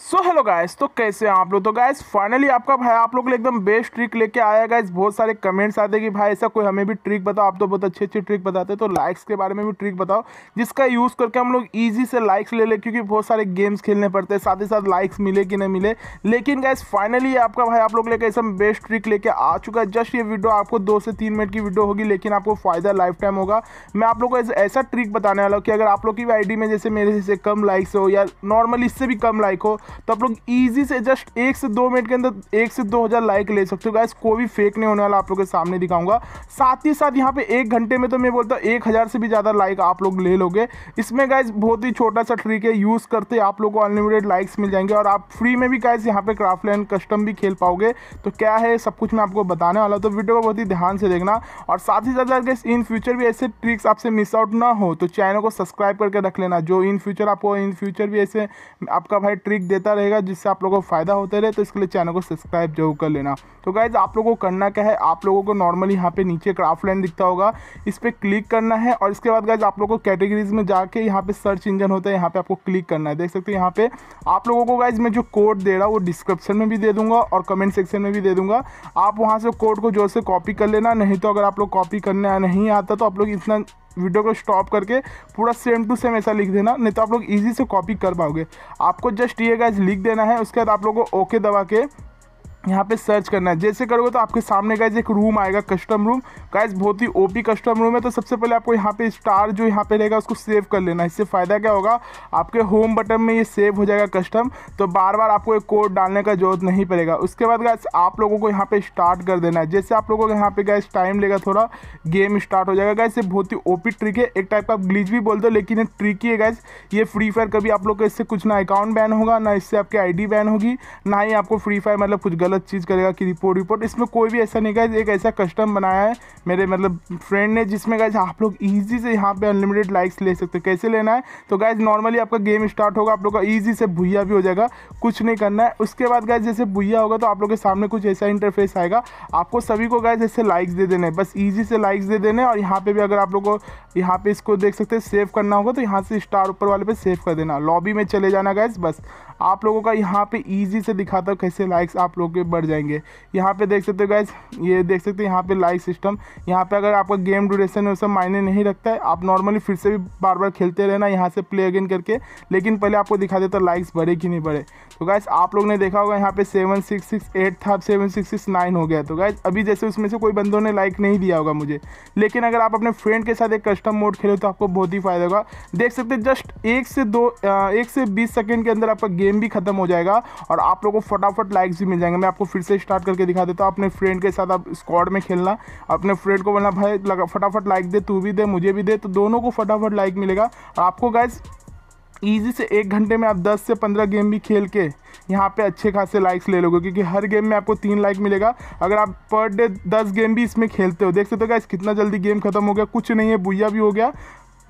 so hello guys तो कैसे हैं आप लोग तो गाइस फाइनली आपका भाई आप लोग एकदम बेस्ट ट्रिक लेके आया गाइस बहुत सारे कमेंट्स आते हैं कि भाई ऐसा कोई हमें भी ट्रिक बताओ आप तो बहुत अच्छी अच्छी ट्रिक बताते हैं तो लाइक्स के बारे में भी ट्रिक बताओ जिसका यूज़ करके हम लोग ईजी से लाइक्स ले लें क्योंकि बहुत सारे गेम्स खेलने पड़ते हैं साथ ही साथ लाइक्स मिले कि नहीं मिले लेकिन गाइस फाइनली आपका भाई आप लोग लेकर ऐसा बेस्ट ट्रिक लेके आ चुका है जस्ट ये वीडियो आपको दो से तीन मिनट की वीडियो होगी लेकिन आपको फ़ायदा लाइफ टाइम होगा मैं आप लोग को ऐसा ट्रिक बताने वाला हूँ कि अगर आप लोग की भी आई में जैसे मेरे से कम लाइक्स हो या नॉर्मल इससे भी कम लाइक हो तो आप लोग इजी से जस्ट एक से दो मिनट के अंदर एक से दो हज़ार लाइक ले सकते हो गाइस कोई भी फेक नहीं होने वाला आप लोग के सामने दिखाऊंगा साथ ही साथ यहाँ पे एक घंटे में तो मैं बोलता हूँ एक हज़ार से भी ज़्यादा लाइक आप लोग ले लोगे इसमें गाइस बहुत ही छोटा सा ट्रिक है यूज़ करते आप लोग को अनलिमिटेड लाइक्स मिल जाएंगे और आप फ्री में भी गाइज यहाँ पर क्राफ्ट लैंड कस्टम भी खेल पाओगे तो क्या है सब कुछ मैं आपको बताने वाला तो वीडियो को बहुत ही ध्यान से देखना और साथ ही साथ गाइस इन फ्यूचर भी ऐसे ट्रिक्स आपसे मिस आउट ना हो तो चैनल को सब्सक्राइब करके रख लेना जो इन फ्यूचर आपको इन फ्यूचर भी ऐसे आपका भाई ट्रिक दे देता रहेगा जिससे आप लोगों को फ़ायदा होते रहे तो इसके लिए चैनल को सब्सक्राइब जरूर कर लेना तो गाइज आप लोगों को करना क्या है आप लोगों को नॉर्मली यहाँ पे नीचे क्राफ्ट लाइन दिखता होगा इस पर क्लिक करना है और इसके बाद गाइज आप लोगों को कैटेगरीज में जाके यहाँ पे सर्च इंजन होता है यहाँ पे आपको क्लिक करना है देख सकते हो यहाँ पे आप लोगों को गाइज मैं जो कोड दे रहा हूँ वो डिस्क्रिप्शन में भी दे दूंगा और कमेंट सेक्शन में भी दे दूंगा आप वहाँ से कोड को जोर से कॉपी कर लेना नहीं तो अगर आप लोग कॉपी करने नहीं आता तो आप लोग इतना वीडियो को स्टॉप करके पूरा सेम टू सेम ऐसा लिख देना नहीं तो आप लोग ईजी से कॉपी कर पाओगे आपको जस्ट ये गाइज लिख देना है उसके बाद आप लोगों को ओके दबा के यहाँ पे सर्च करना है जैसे करोगे तो आपके सामने गाइज एक रूम आएगा कस्टम रूम गाइज बहुत ही ओपी कस्टम रूम है तो सबसे पहले आपको यहाँ पे स्टार जो यहाँ पे रहेगा उसको सेव कर लेना है इससे फ़ायदा क्या होगा आपके होम बटन में ये सेव हो जाएगा कस्टम तो बार बार आपको एक कोड डालने का जरूरत नहीं पड़ेगा उसके बाद गाइज आप लोगों को यहाँ पर स्टार्ट कर देना है जैसे आप लोगों को यहाँ पे गाइज टाइम लेगा थोड़ा गेम स्टार्ट हो जाएगा गाइज ये बहुत ही ओपी ट्रिक है एक टाइप का ग्लीच भी बोल दो लेकिन एक ट्रिक ही है गाइज ये फ्री फायर कभी आप लोग इससे कुछ ना अकाउंट बैन होगा ना इससे आपकी आई बैन होगी ना ही आपको फ्री फायर मतलब कुछ गलत गलत चीज़ करेगा कि रिपोर्ट रिपोर्ट इसमें कोई भी ऐसा नहीं गया एक ऐसा कस्टम बनाया है मेरे मतलब फ्रेंड ने जिसमें गाइज आप लोग ईजी से यहाँ पे अनलिमिटेड लाइक्स ले सकते हो कैसे लेना है तो गाइज नॉर्मली आपका गेम स्टार्ट होगा आप लोग का ईजी से भुया भी हो जाएगा कुछ नहीं करना है उसके बाद गाइज जैसे भुया होगा तो आप लोग के सामने कुछ ऐसा इंटरफेस आएगा आपको सभी को गाइज ऐसे लाइक्स दे देने बस ईजी से लाइक्स दे देने और यहाँ पे भी अगर आप लोग को यहाँ पे इसको देख सकते हैं सेव करना होगा तो यहाँ से स्टार ऊपर वाले पे सेव कर देना लॉबी में चले जाना गाइज बस आप लोगों का यहाँ पे ईजी से दिखाता हूँ कैसे लाइक्स आप लोग के बढ़ जाएंगे यहाँ पे देख सकते हो गाइज ये देख सकते हो यहाँ पे लाइक सिस्टम यहाँ पे अगर आपका गेम ड्यूरेशन है सब मायने नहीं रखता है आप नॉर्मली फिर से भी बार बार खेलते रहना यहाँ से प्ले अगेन करके लेकिन पहले आपको दिखा देता लाइक्स बढ़े कि नहीं बढ़े तो गाइज आप लोग ने देखा होगा यहाँ पे सेवन था सेवन हो गया तो गाइज अभी जैसे उसमें से कोई बंदों ने लाइक नहीं दिया होगा मुझे लेकिन अगर आप अपने फ्रेंड के साथ एक कस्टम मोड खेले तो आपको बहुत ही फायदा होगा देख सकते जस्ट एक से दो एक से बीस सेकेंड के अंदर आपका गेम भी खत्म हो जाएगा और आप लोगों को फटाफट लाइक्स भी मिल जाएंगे मैं मैं आपको फिर से स्टार्ट करके दिखा देता हूँ अपने फ्रेंड के साथ आप स्क्वाड में खेलना अपने फ्रेंड को बोलना भाई फटाफट लाइक दे तू भी दे मुझे भी दे तो दोनों को फटाफट लाइक मिलेगा और आपको गैस ईजी से एक घंटे में आप 10 से 15 गेम भी खेल के यहाँ पे अच्छे खासे लाइक्स ले लोगे क्योंकि हर गेम में आपको तीन लाइक मिलेगा अगर आप पर डे 10 गेम भी इसमें खेलते हो देख सकते हो तो गैस कितना जल्दी गेम खत्म हो गया कुछ नहीं है बुया भी हो गया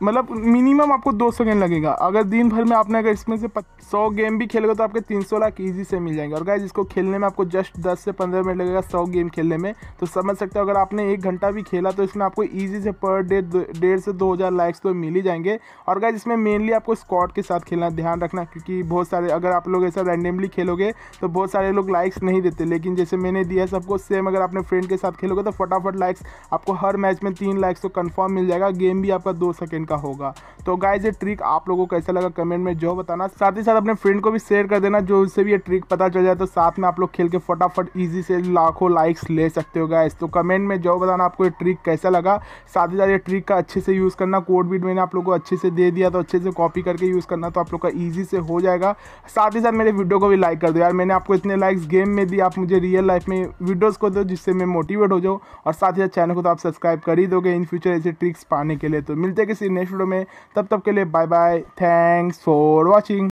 मतलब मिनिमम आपको दो सेकेंड लगेगा अगर दिन भर में आपने अगर इसमें से सौ गेम भी खेलेगा तो आपके तीन सौ लाख ईजी से मिल जाएंगे और गाइज इसको खेलने में आपको जस्ट दस से पंद्रह मिनट लगेगा सौ गेम खेलने में तो समझ सकते हो अगर आपने एक घंटा भी खेला तो इसमें आपको ईजी से पर डे डेढ़ से दो हज़ार लाइक्स तो मिल ही जाएंगे और गाइज इसमें मेनली आपको स्कॉट के साथ खेलना ध्यान रखना क्योंकि बहुत सारे अगर आप लोग ऐसा रैंडमली खेलोगे तो बहुत सारे लोग लाइक्स नहीं देते लेकिन जैसे मैंने दिया सबको सेम अगर आपने फ्रेंड के साथ खेलोगे तो फटाफट लाइक्स आपको हर मैच में तीन लाइक्स तो कन्फर्म मिल जाएगा गेम भी आपका दो सेकेंड का होगा तो गाइज ये ट्रिक आप लोगों को कैसा लगा कमेंट में जो बताना साथ ही साथ अपने फ्रेंड को भी शेयर कर देना जो उससे भी ये ट्रिक पता चल जाए तो साथ में आप लोग खेल के फटाफट ईजी से लाखों लाइक्स ले सकते हो गाइज तो कमेंट में जो बताना आपको ये ट्रिक कैसा लगा साथ ही साथ ये ट्रिक का अच्छे से यूज़ करना कोड भी मैंने आप लोग को अच्छे से दे दिया तो अच्छे से कॉपी करके यूज़ करना तो आप लोग का ईजी से हो जाएगा साथ ही साथ मेरे वीडियो को भी लाइक कर दो यार मैंने आपको इतने लाइक्स गेम में दी आप मुझे रियल लाइफ में वीडियोज़ को दो जिससे मैं मोटिवेट हो जाऊँ और साथ ही साथ चैनल को तो आप सब्सक्राइब कर ही दोगे इन फ्यूचर ऐसे ट्रिक्स पाने के लिए तो मिलते किसी नेक्स्ट वीडियो में तब तक के लिए bye bye thanks for watching